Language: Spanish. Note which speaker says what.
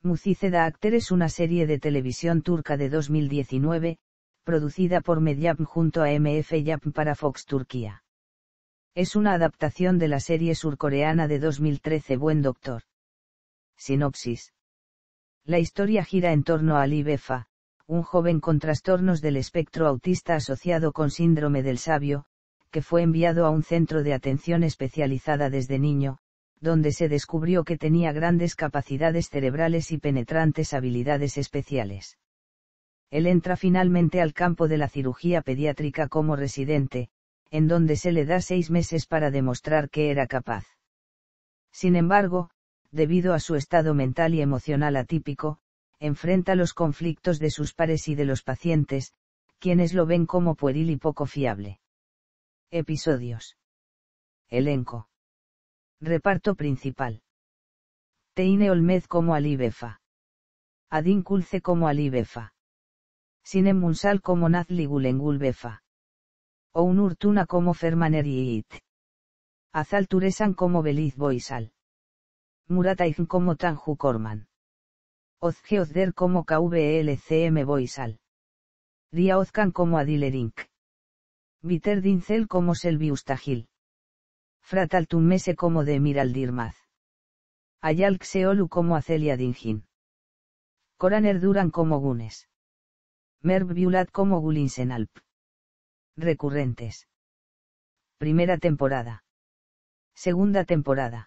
Speaker 1: Muciceda Akter es una serie de televisión turca de 2019, producida por Medyap junto a MF Yap para Fox Turquía. Es una adaptación de la serie surcoreana de 2013 Buen Doctor. Sinopsis. La historia gira en torno a Ali Befa, un joven con trastornos del espectro autista asociado con síndrome del sabio, que fue enviado a un centro de atención especializada desde niño, donde se descubrió que tenía grandes capacidades cerebrales y penetrantes habilidades especiales. Él entra finalmente al campo de la cirugía pediátrica como residente, en donde se le da seis meses para demostrar que era capaz. Sin embargo, debido a su estado mental y emocional atípico, enfrenta los conflictos de sus pares y de los pacientes, quienes lo ven como pueril y poco fiable. Episodios. Elenco. Reparto principal. Teine Olmed como Befa Adin Kulce como Befa Sinem Munsal como Nazli Gulengul Befa. Ounurtuna como Fermaneriit. Azal Turesan como Beliz Boisal. Murataign como Tanju Korman. Ozge como KVLCM Boisal. Ria como Adilerink Viter Dincel como Selvi Fratal como de Emiraldirmaz. Ayal seolu como acelia dingin. Coraner duran como gunes. Merv Biulat como gulinsenalp. Recurrentes. Primera temporada. Segunda temporada.